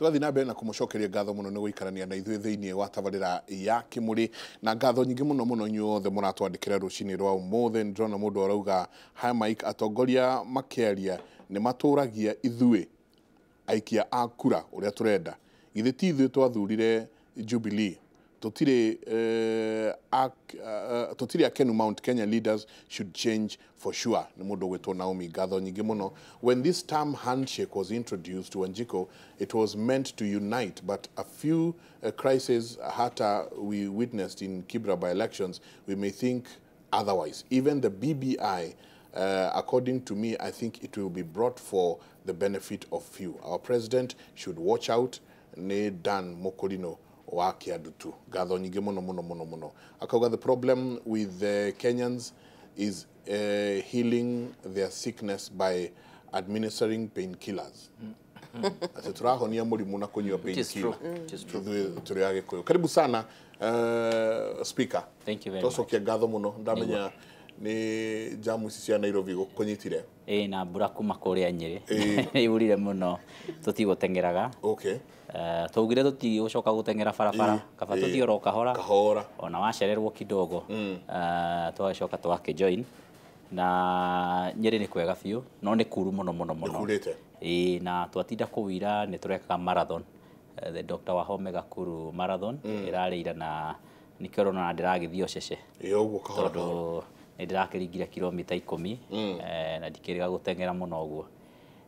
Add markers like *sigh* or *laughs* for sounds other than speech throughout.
nambere na kå må cokeria ngatho nä gå ikarania na thä thĩinĩ wa tabarĩra ya rä na ngatho nyingĩ muno muno inyuothe mũratwandĩkĩra rũcinĩ rwa nä nĩ ndĩrona mũndũ arauga hi mike atongoria nä matå ragia ithuä aikia a tå renda githä ti ithuä twathurire jubilee Totire, uh, ak, uh, totire akenu Mount Kenya leaders should change for sure nimudoweto Naomi Gatho Nyigimono when this term handshake was introduced to Wanjiko it was meant to unite but a few uh, crises hata we witnessed in Kibra by elections we may think otherwise even the BBI uh, according to me I think it will be brought for the benefit of few our president should watch out ne Dan Mokolino wa kiandu tu ngatho nyingä må no må no må no må no akauga the problem with the kenyans is uh, healing their sickness by administering pain killers ati turahonia murimu na kunywa pain killer tå rä agä kå yå karibu sana uh, speaker much ngatho må no ndamenya ni jamuci cia nairobi gukunyitire ĩ na mbura kuma kũrĩa nyĩrĩ muno tuti tũtigũtengeraga okay eh Uh, tugire tuti ucoka gutengera farafara e. kafa tuti tũthioro hora kahora ona wacererwo kidogo mm. eh mm. uh, twacoka join na nyĩrĩ ni kwega biũ no ni kuru muno muno muno e na twatinda kũu ira nĩ tũrekaga marathon uh, the doctor wa home kuru marathon mm. na ira na nĩkĩo ũrona ndĩragĩthiĩ ocece kahora nä ndä rakä kiromita ikå mm. eh, na ndikä rä ga gå tengera må no å guo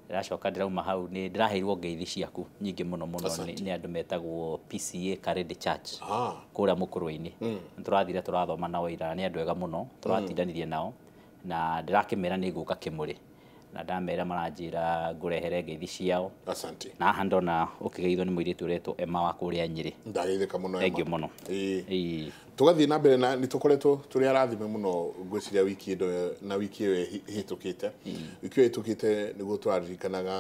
racoka ndä rauma hau nä ndä raheirwo ngeithi ciaku nyingä må no må no nä andå metagwo pca kå rä a må kå rå-inä mm. nä tå rathire tå rathoma nao ira nä andå ega må no tå ratindanirie nao na ndä rakä mera nä ngå ka kä må rä na ndamera maranjira ngurehere ngeithi ciao asante na haha ndona ukigeithwo ni muiritu uretwo ema wa kuria nyiri ndageithika muno thengiũ muno tugathiĩ na mbere na nä tå koretwo tå rä arathime må no wiki ndo na wiki ĩyo hitukite kä te wiki ĩyo hitukite kä te nä guo tå raririkanaga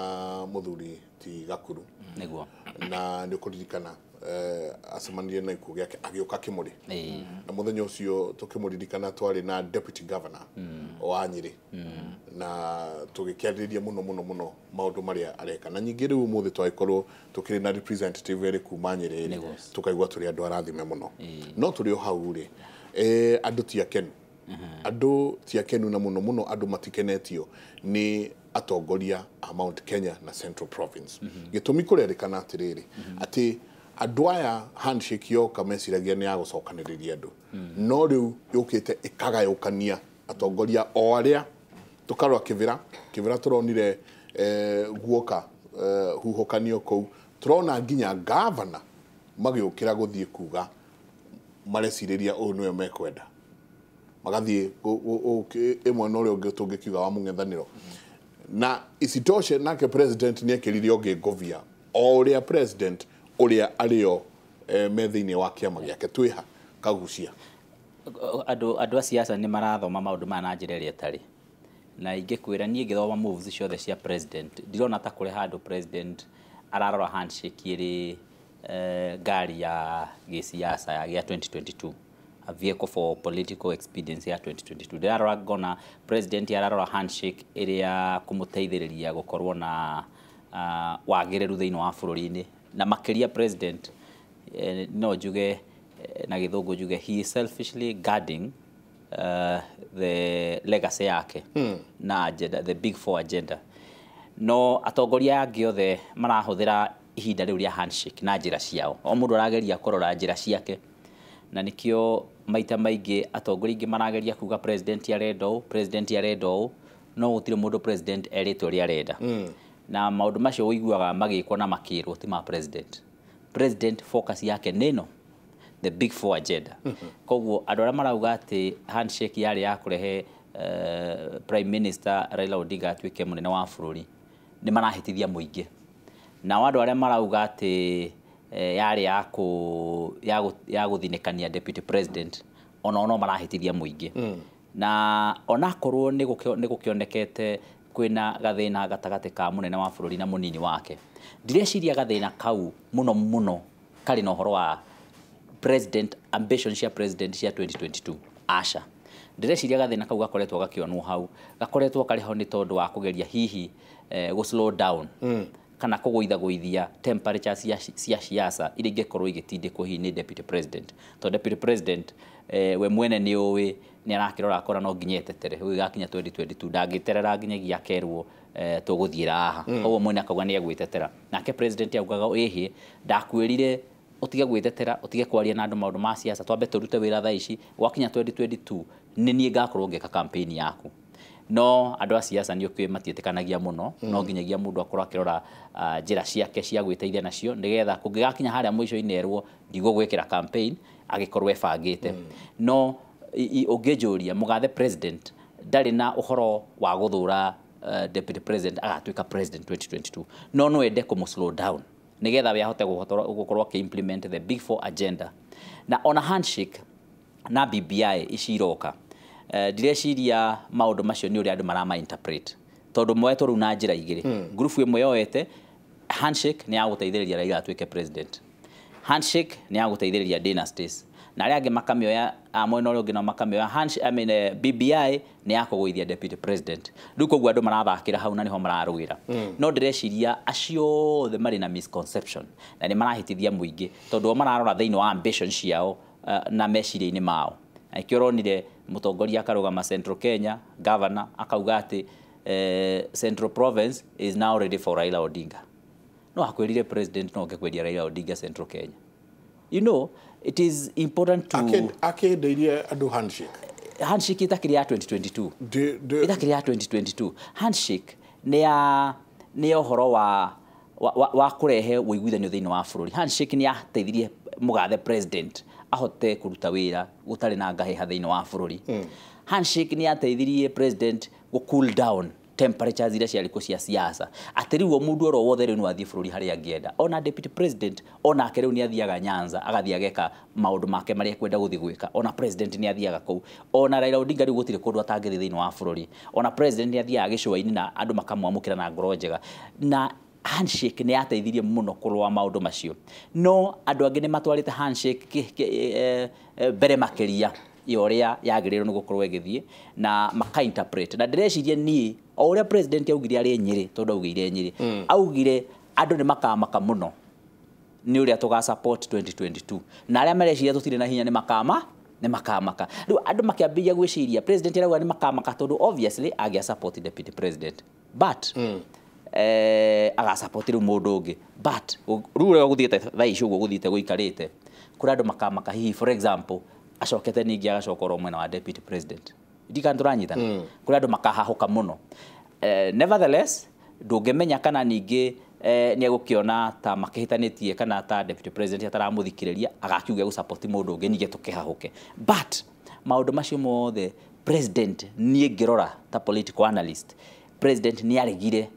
må thuri ti gakuru nä guo na nä å kå ririkana Eh, acemanire na ikuo gäake agä å ka kä må rä na må thenya å cio tå kä må ririkana twarä na deputy governor hmm. wa nyä hmm. na tå gä kä arä rä ria må no må no må no maå ndå marä a areka na nyingä rä u må thä korwo tå kä rä na representative kuma nyä rä rä tå kaigua tå rä andå arathime må no no tå rä o hau rä andå ti hmm. andå ti na må no må no andå matikenetio nä atongoria a mount kenya na central province gä tå mi kå rerä kana atä rä rä atä andå aya yoka meciragia nä yagå cokanä rä ria andå no rä u yå kä te ä kagayå kania atongoria o arä a tå karwa kä bä ra kä bä ra tå ronire eh, guoka eh, huhå kanio kå u tå rona nginya ngavana magä å kä ra gå thiä kuga marecirä ria å yå nä we mekwenda magathiä ä mwe na å rä a å tå ngä kiuga wa må ng'ethanä ro na isitoshe nake nä ekä rire å ngä ngåbia o å rä a uria ario eh, me thiini wa kiama giake twiha kagucia andå andå a siasa nä marathoma maå ndå maya na njä ria tari na ingikwira niä ngä thoma moves ciothe cia president ndirona ta kå handu president ararora handshake iri rä eh, ngari ya gä siasa ya 2022 a vehicle for political expedience ya 2022 ndirarora ngona president ararora handshake ä rä a kå na uh, wagä rä wa bå rå na makiria president eh, no njuge eh, na githungu juge he is selfishly guarding uh, the legacy yake hmm. na agenda, the big four agenda no atongoria angĩ othe marahuthira ihinda riu ria handshake na njĩra ciao o mũndũ arageria korora njĩra ciake na nikio maita maingi atongoria ingĩ marageria kuga president ya redo president ya redo no utire mũndũ president erĩtwo ũrĩa arenda hmm na maundu macio uiguaga magikwo na makirwo ti ma president president focus yake neno the big four agenda mm -hmm. koguo andå arä marauga atä handshake yarä ya kå uh, eh, prime minister Raila Odinga atuä munene wa bå ni ri nä marahätithia må ingä nao andå arä a marauga atä eh, yarä ya gå thinä kania deputy president onao no marahätithia må ingä mm. na onakorwo ni gå kwina gathina gatagate ka munene wa bururi na munini wake ndireciria gathina kau muno muno kari na horo wa president ambition cia president cia 2022 asha ndireciria gathina kau gakoretwo gakionwo hau gakoretwo kari ho ni tondu wa kugeria hihi eh, slow down mm kana kugwitha goithia temperature cia cia ciasa iria ingekorwo igitindikwo hihi ni deputy president to deputy president eh, we mwene ni ũĩ ni arakĩrora akora no nginya etetere gĩgakinya 2022 ndangĩterera nginyagia akerwo eh, tũgũthiĩra haha koguo mm. mwene akauga ni agwitetera nake president augaga ĩhĩ ndakwĩrire utige gwitetera utige kwaria na andũ maũndũ ma siasa twambe turute wĩra thaa ici gwakinya 2022 ni niĩ ngakorwo ngĩka campaign yaku no andå a ciaca nä å kä matiätäkanagia må no no mm. nginyagia må ndå akorwo rora ah, njä ra ciake cia gwä teithia nacio nä getha kå ngä gakinya harä a må icoinä erwo ndigå gwä kä ra agä korwo ebangä te mm. no å ngä njå ria må gathe ndarä na å horo wa gå thå ra eh, deputy president agatuä ka president 2022 no no ende kå må slow down nä getha we ahote gå korwo akä implement the big four agenda na ona handshake na BBI ici Eh, ndireciria maundu macio ni uria andu marama interpret tondu moetwo riu na njira igiri hmm. ngurubu imwe yoete handshake ni ya guteithiriria Raila atuike president handshake ni ya guteithiriria dynasties na arĩa angĩ makamĩoya ah, mwena ũrĩa ũngĩ no makamĩoya I mean, uh, eh, BBI nĩ ya kũgũithia deputy president rĩu koguo andũ marathakĩra hau na nĩho mararũĩra mm. no ndĩreciria acio othe marĩ na misconception na nĩ marahĩtithia mũingĩ tondũ o mararora thĩinĩ wa ambition ciao eh, na meciria-inĩ mao ikironire mutongoria akarugama Central Kenya governor akauga ati eh, Central Province is now ready for Raila Odinga no akwirire president no ngekwiria Raila Odinga Central Kenya you know it is important to akendeirie andu handshake handshake itakiri ya 2022 de, de... itakiri ya 2022 handshake ni ya ni uhoro wa wa, wa, wa kurehe uiguithanio thiini wa bururi handshake ni yateithirie mugathe president ahote kuruta wira gutari na ngahiha thini wa bururi mm. handshake ni yateithirie president go cool down temperatures iria cia kuo cia siasa atä wo u mundu oro wothe ri nwa thi bururi hari angienda ona deputy president ona rä u athiaga nyanza agathia geka maå make mari kwenda guthi gwika ona president ni athiaga kå ona raila odinga ri gutire kundu atangithi thini wa bururi ona president ni athiaga gä cå na andu makamwamukira na ngoro njega na handshake nä yateithirie muno kurwa maundu macio no andå angä nä matwarä handshake mbere makäria yo ria yagiriro ni gukorwo igithie na maka interpret na ndireciria ni o uria president augire ari nyiri tondu augire nyiri mm. augire andu ni makamaka muno ni uria tuga support 2022 na aria mareciria tirä na hinya ni makama nä makamaka rä u andå makäambä gwä ciria president arauga nä makamaka tondå obviously angä support deputy president but mm aga u må ndå å ngä rä u rä a gå thiäte thaa kura å guo gå makamaka hihi for example acokete ningä agacoka ro mwena wa deputy president ndikana tå ranyitana mm. kura rä andå makahahå ka må no eh, nevertheless ndå kana ningä eh, nä egå ta makä hä tie kana ta deputy president ataramå thikä rä ria agakiuga gå må ndå å ngä ningä tå kä but maå ndå macio mothe president niä ngä ta political analyst president nä aregire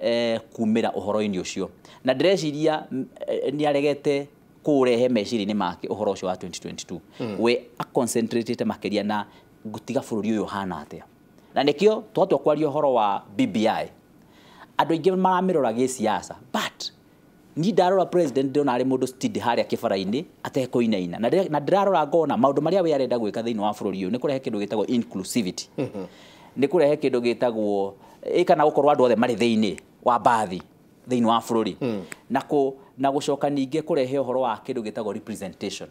Eh, kumira uhoro-ini ucio na ndireciria eh, ni aregete kurehe meciri ini make uhoro ucio wa 2022 hmm. we a concentrated makeria na gutiga bururi uyu hana atia na nikio twatua kwaria uhoro wa BBI andu aingi maramirora gi siasa but ni ndarora president ndona ari mundu stid haria kibara-ini atekuinaina na ndirarora ngona maundu maria we arenda gwika thiini wa bururi uyu ni kurehe kindu gitagwo inclusivity hmm. ni kurehe kindu gitagwo ikana gukorwo andu othe mari thiini wa mbathi thä wa bå rå ri mm. na kå na gå coka ningä kå rehe å horo wa kä ndå gä tagwo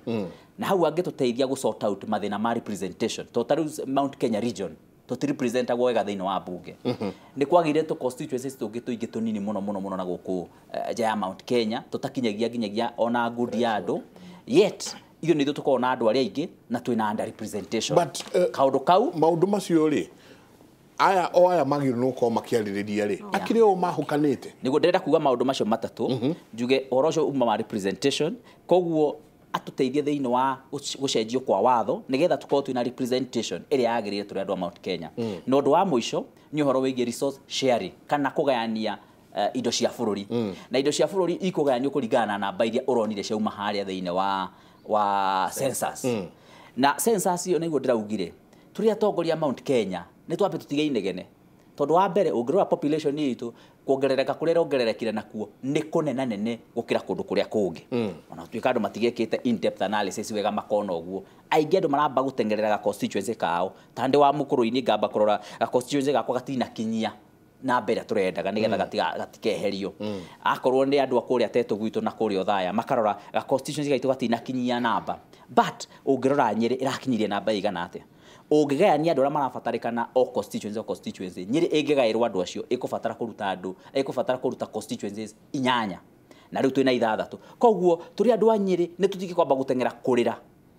mm. na hau angä tå teithia gå sort out mathä na ma to tarä mount kenya region tutirepresentagwo wega thä inä wa mbunge mm -hmm. nä kwagäire tå constituencies tå ngä tå tå nini må no må no na gå kå uh, ya mount kenya tå takinyagia nginyagia ona ngundi ya andå yet ithuä nä ithuä tå koragwo na andå arä a aingä na twä na underrepresentation eh, kaå ndå kau maå ndå macio rä aya o aya magĩrĩirwo nĩ gũkorwo ri rĩ o mahukanite nigo nĩguo ndĩrenda kuga maũndũ macio matatũ mm-hmm. njuge orocho uma ma representation koguo atuteithie thĩinĩ wa gucenjio kwa watho nigetha tũkorwo twĩna representation ĩrĩa yagirire turi andũ a Mount Kenya mm. na ũndũ wa mũico nĩ ũhoro wĩgiĩ resource sharing kana kugayania uh, eh, indo cia bũrũri mm. na indo cia bũrũri ikũgayanio kũringana na namba iria cia uma haria thĩinĩ wa wa census mm. na census ĩyo nĩguo ndĩraugire turi atongoria Mount Kenya nä twambe tå tige inegene tondå wa mbere å ngä rora population itå kuongerereka kå rä a rongererekire nakuo nä kå nena nene gå kä ra kå ndå kå rä a kå ngä hmm. ona gå tuä ka andå matigä kä te wega makona å guo aingä andå maramba gå tengerera ga kao ta wa må kå rå-inä ngamba kå rora ga gakwa kinyia na mbere turendaga nigetha mm. gatikeherio mm. akorwo ni andu akuria tetu gwitu na kuria thaya makarora ga constituency gaitu gatinakinyia namba but ungirora nyiri irakinyirie namba igana atia ungigayania andå arä a marabatarä o constituency o constituency nyiri rä ä ngä gaä andå acio ä kå batara kå ruta andå ä kå batara kå ruta constituencies inyanya na rä u twä na ithathatå koguo tå rä andå a nyä rä nä tå kwamba gå teng'era kå rä ra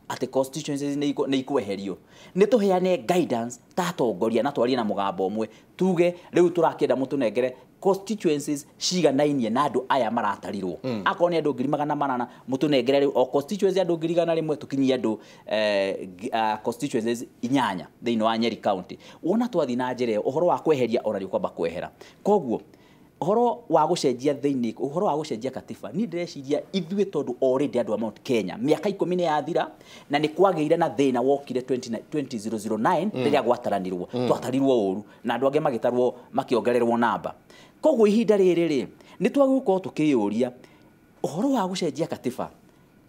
atä constituencies nä ikweherio nä tå heane guidance ta na twarie na må gambo å mwe tuge rä u tå rakä enda må tå nengere constituencies ciganaine ye na andu aya maratarirwo mm. akorwo nä andå ngiri magana manana må tå nengere o constituency andå ngiri igana rä mwe tå kinyie andå uh, eh, ah, constituencies inyanya thä inä wa nyeri county wona twathi na njä ra ä horo wa kweheria ona rä u kwamba kwehera koguo horo wa gucenjia thĩinĩ horo wa gucenjia katiba ni ndĩreciria ithuĩ tondũ already andũ a Mount Kenya mĩaka ikũmi nĩ yathira na nĩ kwagĩire na thĩna wokire 20009 mm. rĩrĩa gwataranirwo mm. twatarirwo ũru na andũ angĩ magĩtarwo makĩongererwo namba koguo ihinda rĩrĩ rĩ nĩ twagũkorwo tũkĩyũria ũhoro wa gũcenjia katiba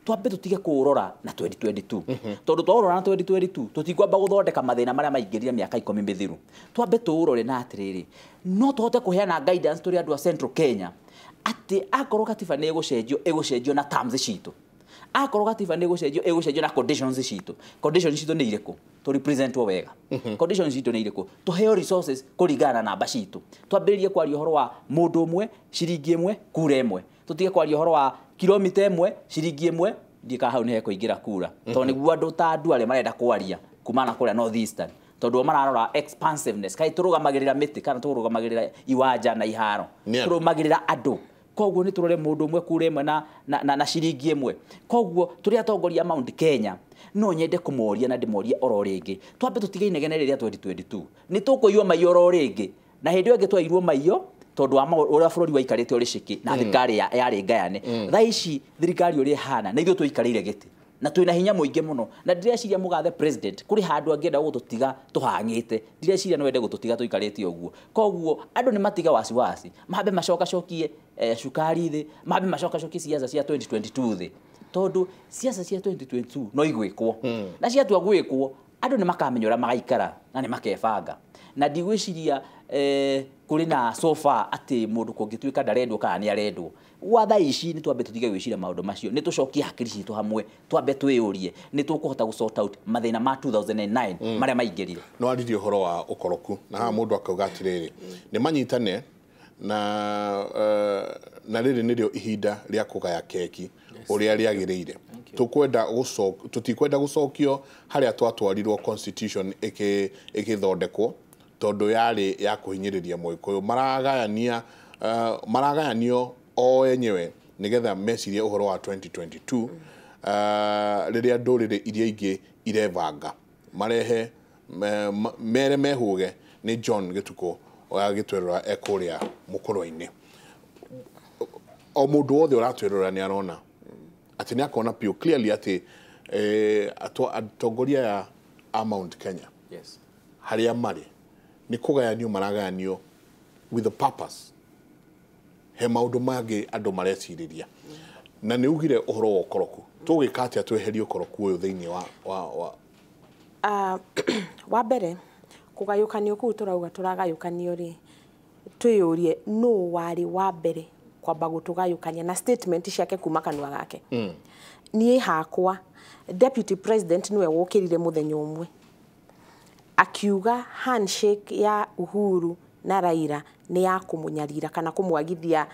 twambe tũtige kũũrora na 2022 mhm. tondå twaũrora na 2022 tũtikwamba gũthondeka mathĩna marĩa maingĩrire mĩaka ikũmi mĩthiru twambe tũũrore na atĩrĩrĩ no tũhote kũheana guidance tũrĩ andũ a central kenya atĩ akorwo katiba nĩ ĩgũcenjio ĩgũcenjio na terms citũ akorwo gatiba nä gå cenjio na conditions citå conditions citå nä irä kå tå representwo wega mhm. conditions citå nä irä kå tå heo resources kå ringana na namba citå twambä rä rie kwaria å wa må ndå å mwe ciringi ä mwe kura ä mwe tå tige kwaria å wa kilomita ä mwe ciringi ä mwe ndiä hau nä hekå ingä ra kura mhm. tondå nä guo andå ta andu arä a marenda kwaria kumana kå rä a north eastern tondå mararora expansiveness kai tå rå gamagä rä ra mä tä kana tå rå gamagä rä ra iwanja na iharo tå rå magä rä ra andå koguo nä tå rore mwe kure mwe na, na, na, shiringi mwe koguo turi rä atongoria mount kenya no nyende kumoria na ndimoria oro ringi twambe tå tige inegene rä rä a nä tå kå maiyo oro ringi na hindi ndä ä yo ä ngä twairwo maiyo tondå wa å rä a bå rå ri waikarä te ya rä mm. ciki thirikari yarä ngayane thaa thirikari å hana na ithu tuikarire giti na twä hinya muinge muno na ndireciria ciria mugathe president kuri handu angä gututiga tuhangite tå ciria no wende gututiga tuikarite tiga koguo andu ni matiga wasi wasi andå macoka matige eh, cukari thä mambe macokacokie ciaca cia 2022 thä tondå ciaca cia 2022 no igwĩkwo mm. na ciatua gwĩkwo andå nä makamenya å rä a magaikara na nä makebanga na ndigwĩciria eh, kå na sofa ati må ndå kå ngä tuä ndarendwo kana ni arendwo gwa tha ici nä twambe tå tige gwä cira maå ndå macio nä tå cokie hakiri citå hamwe twambe twä å rie nä tå kå hota gå mathä ma 2009 mm. marä a maingä rire no aririe å horo wa å koroku na haha må hmm. ndå akauga atä rä rä nä manyitane na uh, na riri nirio ihinda ria kugaya keki uria yes. riagiriire tukwenda gucokio tutikwenda gucokio haria twatwarirwo constitution ikithondekwo tondu yari ya kuhinyiriria mwikuyu maragayania uh, eh, maragayanio o enyewe nigetha mecirie uhoro wa 2022 mm. uh, riria nduriri iria ingi irebanga marehe mere mehuge ni john gituko wa ekuria mukorwa-ini o mundu ni arona ati ni akona pio clearly ati eh, atongoria ya amount Kenya yes. haria mari ni kugayanio maragayanio with the purpose he maundu mage andu mareciriria na ni ugire uhoro wa koroku tugika atia ukoroku uyu thini wa, wa, wa. Uh, *clears throat* wa bere kugayukanio kuu turauga turagayukanio ri twiyurie no wari wa mbere kwamba gũtũgayũkania na statement ciake kuma kanua gake mm. niĩ hakwa deputy president niwe wokirire mũthenya umwe akiuga handshake ya uhuru na raira ni ya kũmũnyarira kana kumwagithia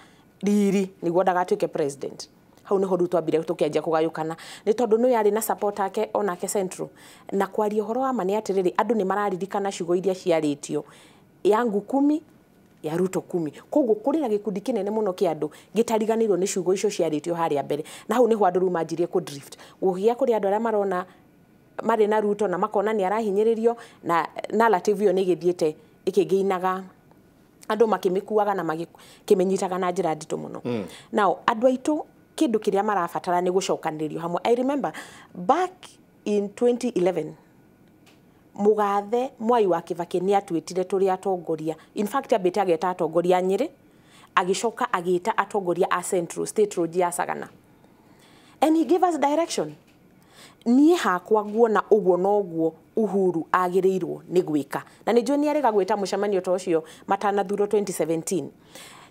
riri nĩguo ndagatuĩke president hau niho riu twambire tukianjia kugayukana ni tondu ni yari na support ake onake central na kwaria horo wa mani atiriri andu ni mararirikana shugo iria ciaritio yangu kumi ya Ruto kumi koguo kuri na gikundi kinene muno kia andu gitariganirwo ni shugo icio ciaritio haria mbere na hau ni hwa riu majirie ku drift gugia kuri andu aria marona marĩ na Ruto na makona ni arahinyiririo na narrative ĩyo ni githiete ikigeinaga andũ makimikuaga na makĩmĩnyitaga na njĩra nditũ muno. mm. Now andũ aitũ kindu kiria marabatara ni gucokanirio hamwe i remember back in 2011 mugathe mwai wa kibaki ni atwitire turi atongoria in fact abite ageta atongoria nyiri agicoka agita atongoria a central state road ya sagana and he gave us direction niä hakwa nguona å guo noguo uhuru agä rä irwo nä gwä ka na nä njå nä arega gwä ta må cemanio ta å cio 2017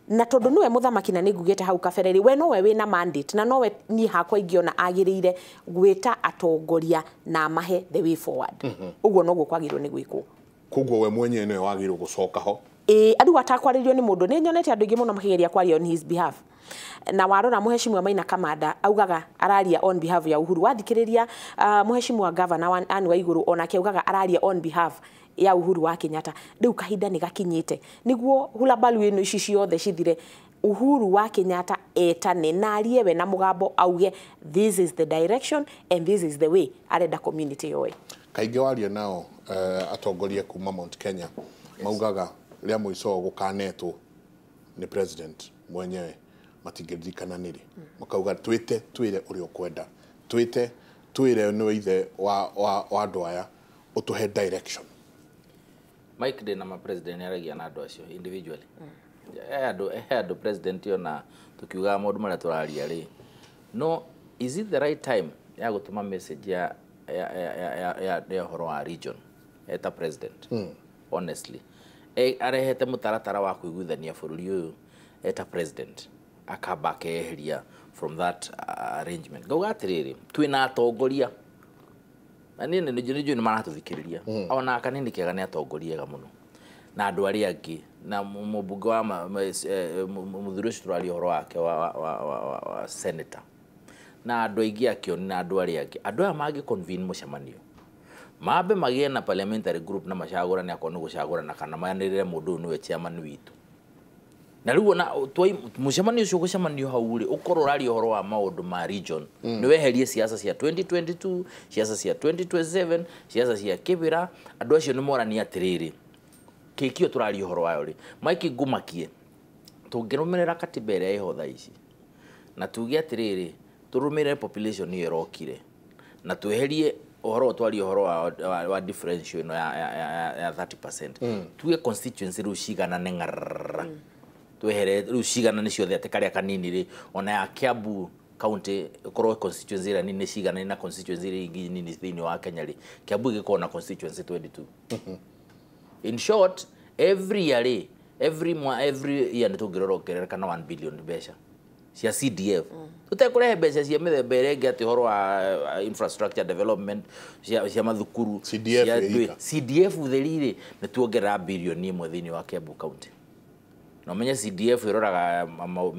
na tondu niwe muthamaki na ningugite hau kabereri we nowe na mandate na nowe ni hakwa ingiona agirire gwita atongoria na mahe the way forward mm -hmm. uguo noguo kwagirwo ni gwikwo koguo we mwenye ne wagirwo gucoka ho e adu watakwaririo ni mundu ni nyonete andå aingä muno makigeria makägeria kwaria on his behalf na warora wa maina kamada augaga araria on behalf ya uhuru wathikiriria uh, ah, muheshimu muheshimiwa gavana anwa iguru onake augaga araria on behalf ya uhuru wa Kenyatta riu kahinda ni gakinyite niguo hulabalu ino ici ciothe cithire uhuru wa Kenyatta etane na arie we na mugambo auge this is the direction and this is the way arenda community yoe kaingä waria nao uh, atongoria kuma mount kenya yes. maugaga rä a mwico gåkanetwo nä president mwenyewe matingäririkana nä rä makauga mm. twä re å rä a å kwenda twä te twä re nä ithe wa andå aya å tå he direction Mike ndä na mapresident nä aragia na andå acio individually he andå president ona tå kiugaga maå ndå marä a tå raria rä no is it the right time ya gå tå message ya ya ya horo wa region eta president hmm. honestly e, arehete mutaratara wa kuiguithania bururi uyu eta president akamba akeeheria from that uh, arrangement ngauga atiriri twina atongoria na niä nä njå nä maratå thikä rä ria mm. ona kanini kega nä atongori ega må no na andå arä a angä na må mbunge wa må e, thuri å cio tå raria å horo wake wa na andå aingä akä oni na andå arä a angä andå aya mangä må cemanio mambe magä e na parliamentary group na macagå rane akorwo nä gå cagå rana kana manä rä re må ndå å yå nä we chairman witå na rä u ona må cemanio å cio gå cemanio hau rä å korwo å å horo wa maå ndå ma region mm. nä weherie ciaca cia 2022 ciaca cia 2027 ciaca cia kä ra andå acio nä morania atä rä rä kä kio tå raria å horo wayo rä maikä ngå makie tå ngä rå mä rä ra katiba ä rä a ä ho ici na tuge atä rä rä tå rå mä rä re population ä rokire na tweherie uhoro twarie uhoro wa, wa, wa differential ino ya, ya, ya, ya 30% mm. tuge constituency riu ciganane nengarara mm twehere rä u cigana nä ciothe atä karä a kanini rä ona ya kiambu kaunti korwo constituency ä nini nä ciganani na constituency rä nini thä inä wa kenya rä kiambu gä korwo na *laughs* constituency 22 in short every year every every year nä tå ngä rora ongerereka 1 billion mbeca cia CDF mm. tutekũrehe mbeca cia mĩthemba ĩrĩa ĩngĩ atĩ ũhoro wa infrastructure development cia, mathukuru CDF, CDF theri rĩ nĩ tuongerera bilioni ĩmwe thĩinĩ wa Kiambu County na menye CDF iroraga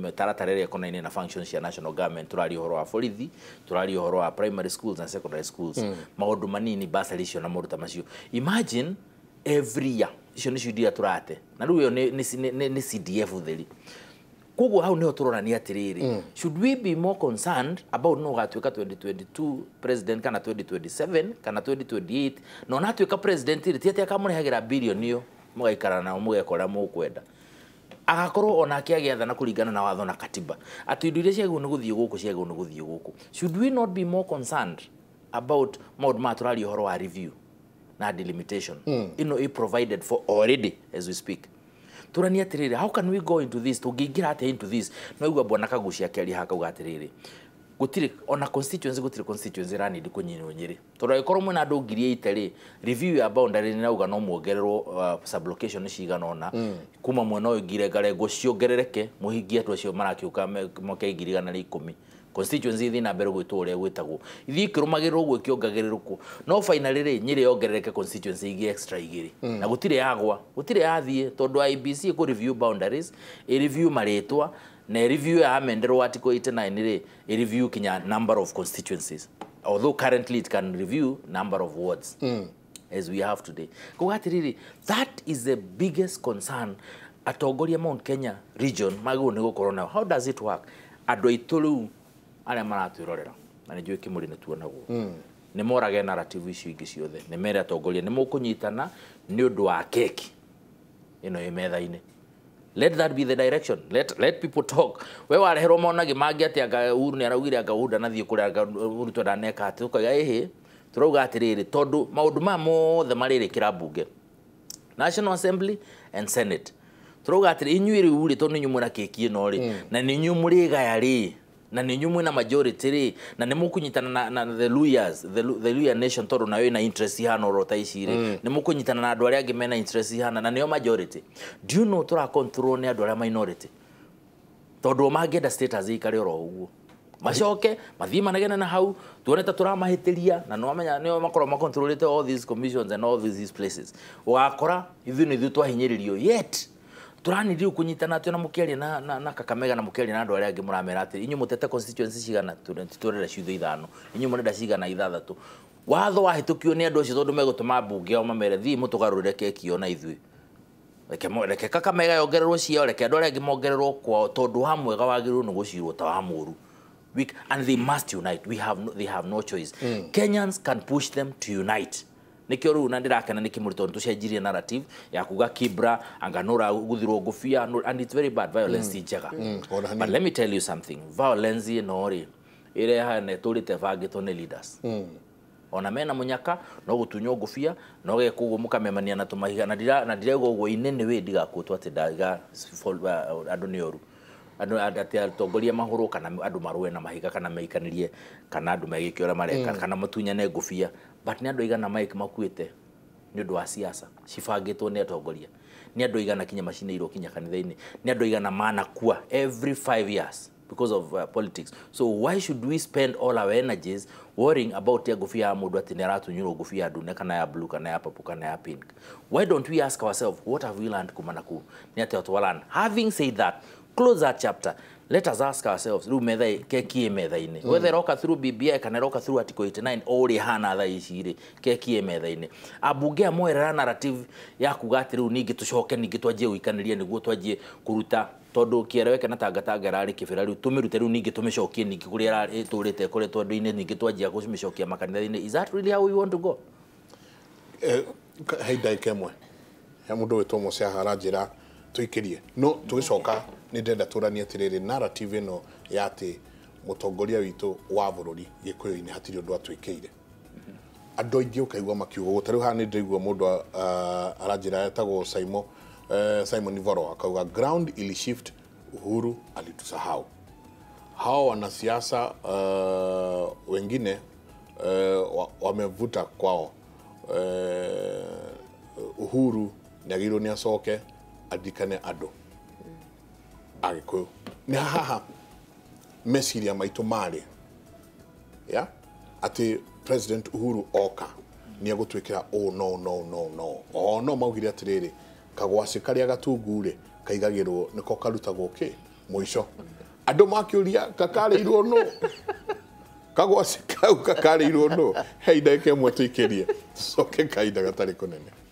mĩtaratara ĩrĩa ĩkonainie na functions ya national government tũraria ũhoro wa forithi tũraria ũhoro wa primary schools na secondary schools mm. manini bursary icio na maũndũ ta macio imagine every year icio nĩcio iria tũrate na rĩu ĩyo nĩ CDF theri koguo hau niho turonania atiriri mm. should we be more concerned about no gatuika 2022 president kana 2027 kana 2028 na onatuika president rĩtiatĩ akamũrehagira billion ĩyo mũgaikara nao mũgekora mũkwenda agakorwo ona ake agiathana kuringana na watho na katiba ati indo iria ciagĩrĩirwo nĩ gũthiĩ gũkũ ciagĩrĩirwo nĩ gũthiĩ gũkũ should we not be more concerned about maũndũ maya tũraria ũhoro wa review na delimitation mm. ino i provided for already as we speak turania atiriri how can we go into this tungĩingĩra atĩa into this no igua bwana kagucia keri hakauga atiriri gutire ona constituency gutire constituency rani di kunyinyo nyiri tondu ikorwo mwe na ngiri ite ri review ya boundary ni nauga no muongererwo uh, sub location ni cigana ona mm. kuma mwena uyu ngire ngare guciongerereke muhingie tu acio marakiuka moke igiriga na ri 10 constituency ithi bero mbere gwitwo gwitagu ithi kirumagirwo uguo ikiongagereruku no finally ri nyire yongerereke constituency igi extra igiri mm. na gutire yagwa gutire yathie tondu IBC ku review boundaries i review maritwa na review ya yamenderwo article 89 rä ä review kinya number of constituencies although currently it can review number of wards mm. as we have today koguo atiriri that is the biggest concern atongoria Mount Kenya region magu nä gå how does it work andå aitå rä u arä a maratwä rorera na nä njå kä må rä mm. nä morage narrative icio ingä ciothe ni mere atongoria nä må kå nyitana nä å wa keki ino no ä metha-inä let that be the direction let let people talk we wareherwo monage mangi ati anga uru ni araugire anga uru na thie kuria anga uru tu ndaneka ati ukaiga ehe turauga atiriri tondu maundu ma mothe maririkira mbunge national assembly and senate turauga atiri inyuĩ rĩu rĩ tondũ nĩ inyuĩ mwĩna kĩki ĩno rĩ mm. na nĩ inyuĩ mũrĩgaya rĩ na ninyu na majority ri na nä må nyitana na, na the lawyers the, the lawyer nation tondå nayo ä interest hana oro ta ici ri mm. nä nyitana na adwa ri angä mena interest hana na nä majority do you know tå rakontrol nä andå arä a minority tondå da status ikare oro å guo macoke mathiä manegene na hau tuone ta tå ramahä ria na nomenya nä makorwo makontrolete all these commissions and all these places å gakora ithuä nä ithuä twahinyä rä yet turanirie kunyitana atĩ na mũkĩaria na, na, na kakamega na mũkĩaria na andũ arĩa angĩ mũramera atĩ inyuĩ mũtete constituency cigana tũrenda ciutho ithano inyuĩ mũrenda cigana ithathatũ watho wahĩtũkio nĩ andũ acio tondũ megũtũma mbunge ao mamere thiĩ mũtũgarũrĩre keki ona ithuĩ reke kakamega yongererwo ciao reke andũ arĩa angĩ mongererwo kwao tondũ wa mwega wagĩrĩirwo nĩ gũcirwo ta wa we and they must unite we have no, they have no choice mm. kenyans can push them to unite nikio ru na ndirakena niki muri tondu tucenjirie narrative ya kuga kibra anganura guthirwo ngubia and it's very bad violence mm. ti mm. mm but let me tell you something violence in ori ino ri irehane turite vangitwo ne leaders mm. ona mena munyaka no gutunyo ngubia no ge gekuguo mukamemania na tumahiga na ndira na go guo inene we ndiga kutwa ndaiga uh, andu ni oru andu ati atongoria mahuru kana andu marue na mahiga kana meikanirie kana andu megike ura mareka mm. kana matunyane ngubia but ni andu igana mike makuite ni undu wa siasa cibangitwo ni atongoria ni andu igana kinya iro kinya kanitha-ini ni andu igana manakua every 5 years because of uh, politics so why should we spend all our energies worrying about ya ngobia ya mundu ati niaratunyirwo ngobia ya ndune kana ya blue kana ya purple kana ya pink why don't we ask ourselves what have we learned kumana na kuu ni ati having said that close that chapter let us ask ourselves rä u metha kekie metha-inä mm. whether roka through bbi kana roka through article 89 å rä hana tha icirä kekie metha-inä ambunge amwerera narrative ya kuga atä rä u ningä tå coke ningä twanjie gå ikanä ria nä guo twanjie kå ruta tondå kiereweke na tangatanga rarä kä bä ra rä u tå mä rute rä u ningä tå mä cokie ningä kå rä a tå rä te kå rä twandå-inä ningä twanjia gå mä cokia makanitha-inä is that really how we want to go eh, he ndagä ka ä mwe he må ndå wä two må ciaharanjä ra tuikirie no twicoka ni ndenda turani atiriri narrative no ya ati mutongoria witu wa bururi gikuyo ini hatirio undu atwikiire mm-hmm. andå aingä å kaigua gutari gå tarä u haha nä ndäraigua må ndå uh, aranjä ra etagwo simon uh, voro akauga ground shift uhuru alitusahau hao wanasiasa uh, wengine uh, wamevuta kwao uh, uhuru nä agä irwo nä acoke adikane andå agä kå nä haha meciria maitå marä ya atä president uhuru oka nä egå tuä kä ra no no no no o no maugire atä rä rä kagwacä karä a gatungu rä kaigagä rwo nä ko karutagwo kä må ico andå makä å ria gakarä irwo no kagwacä kau gakarä irwo no he ke ka ä mwe tå ikä rie coke kainda gatarä kå nene